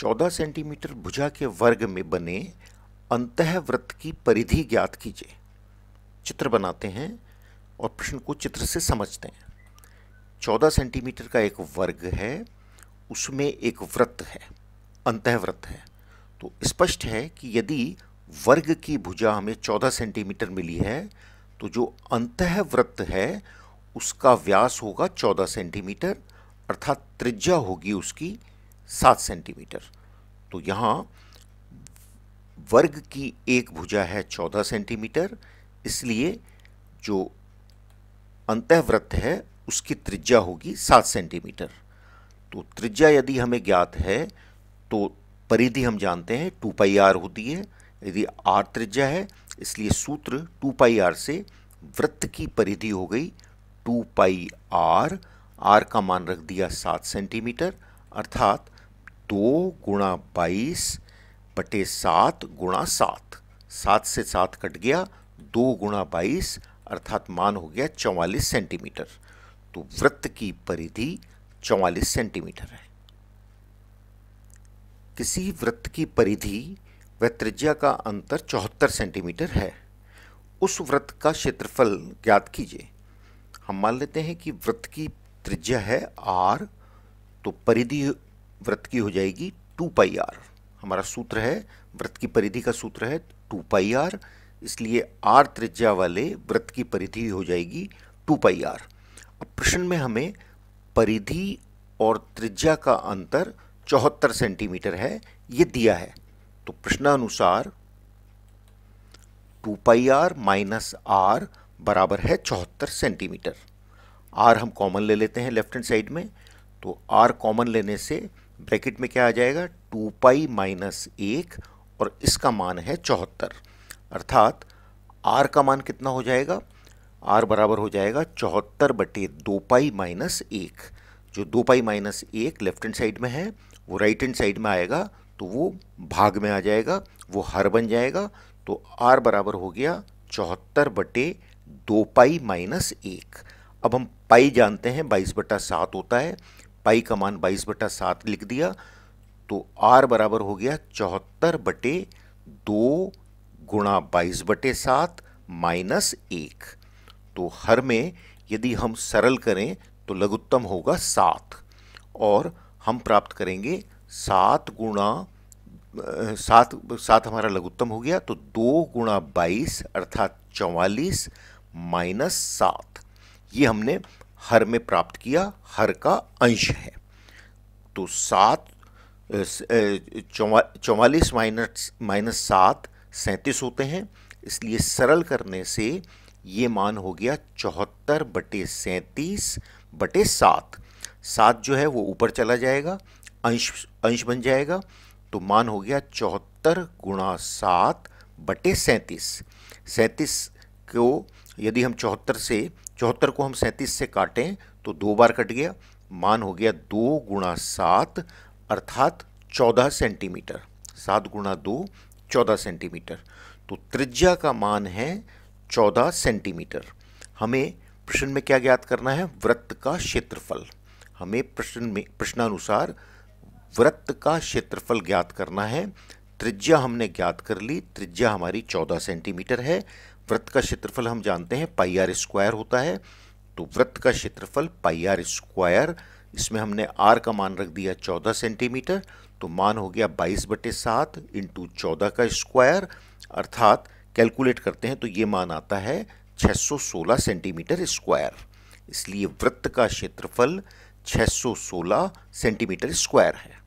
चौदह सेंटीमीटर भुजा के वर्ग में बने अंतःवृत्त की परिधि ज्ञात कीजिए चित्र बनाते हैं और प्रश्न को चित्र से समझते हैं चौदह सेंटीमीटर का एक वर्ग है उसमें एक वृत्त है अंतःवृत्त है तो स्पष्ट है कि यदि वर्ग की भुजा हमें चौदह सेंटीमीटर मिली है तो जो अंतःवृत्त है उसका व्यास होगा चौदह सेंटीमीटर अर्थात त्रिज्या होगी उसकी सात सेंटीमीटर तो यहाँ वर्ग की एक भुजा है चौदह सेंटीमीटर इसलिए जो अंतःवृत्त है उसकी त्रिज्या होगी सात सेंटीमीटर तो त्रिज्या यदि हमें ज्ञात है तो परिधि हम जानते हैं टू पाई आर होती है यदि आर त्रिज्या है इसलिए सूत्र टू पाई आर से वृत्त की परिधि हो गई टू पाई आर आर का मान रख दिया सात सेंटीमीटर अर्थात दो गुणा बाईस बटे सात गुणा सात सात से सात कट गया दो गुणा बाईस अर्थात मान हो गया चौवालीस सेंटीमीटर तो वृत्त की परिधि चौवालीस सेंटीमीटर है किसी वृत्त की परिधि व त्रिज्या का अंतर चौहत्तर सेंटीमीटर है उस वृत्त का क्षेत्रफल ज्ञात कीजिए हम मान लेते हैं कि वृत्त की त्रिज्या है आर तो परिधि व्रत की हो जाएगी टू पाई आर हमारा सूत्र है व्रत की परिधि का सूत्र है टू पाई आर इसलिए आर त्रिज्या वाले व्रत की परिधि हो जाएगी टू पाई आर अब प्रश्न में हमें परिधि और त्रिज्या का अंतर चौहत्तर सेंटीमीटर है ये दिया है तो प्रश्नानुसार two pi r minus r बराबर है चौहत्तर सेंटीमीटर आर हम कॉमन ले लेते हैं लेफ्ट हैंड साइड में तो आर कॉमन लेने से ब्रैकेट में क्या आ जाएगा टू पाई माइनस एक और इसका मान है चौहत्तर अर्थात आर का मान कितना हो जाएगा आर बराबर हो जाएगा चौहत्तर बटे दो पाई माइनस एक जो दो पाई माइनस एक लेफ्ट हैंड साइड में है वो राइट हैंड साइड में आएगा तो वो भाग में आ जाएगा वो हर बन जाएगा तो आर बराबर हो गया चौहत्तर बटे दो पाई माइनस एक अब हम पाई जानते हैं बाईस बटा सात होता है पाई का मान बाईस बटा सात लिख दिया तो आर बराबर हो गया चौहत्तर बटे दो गुणा बाईस बटे सात माइनस एक तो हर में यदि हम सरल करें तो लघुत्तम होगा सात और हम प्राप्त करेंगे सात गुणा सात सात हमारा लघुत्तम हो गया तो दो गुणा बाईस अर्थात चौवालीस माइनस सात ये हमने हर में प्राप्त किया हर का अंश है तो सात चौवालीस माइनस माइनस सात सैंतीस होते हैं इसलिए सरल करने से ये मान हो गया चौहत्तर बटे सैंतीस बटे सात सात जो है वो ऊपर चला जाएगा अंश अंश बन जाएगा तो मान हो गया चौहत्तर गुणा सात बटे सैंतीस सैंतीस को यदि हम चौहत्तर से चौहत्तर को हम सैंतीस से काटें तो दो बार कट गया मान हो गया दो गुणा सात अर्थात चौदह सेंटीमीटर सात गुणा दो चौदह सेंटीमीटर तो त्रिज्या का मान है चौदह सेंटीमीटर हमें प्रश्न में क्या ज्ञात करना है वृत्त का क्षेत्रफल हमें प्रश्न में प्रश्नानुसार वृत्त का क्षेत्रफल ज्ञात करना है त्रिज्या हमने ज्ञात कर ली त्रिज्या हमारी 14 सेंटीमीटर है वृत्त का क्षेत्रफल हम जानते हैं पाई आर स्क्वायर होता है तो वृत्त का क्षेत्रफल पाई आर स्क्वायर इसमें हमने आर का मान रख दिया चौदह सेंटीमीटर तो मान हो गया बाईस बटे सात इंटू चौदह का स्क्वायर अर्थात कैलकुलेट करते हैं तो ये मान आता है 616 सेंटीमीटर स्क्वायर इसलिए वृत्त का क्षेत्रफल 616 सेंटीमीटर स्क्वायर है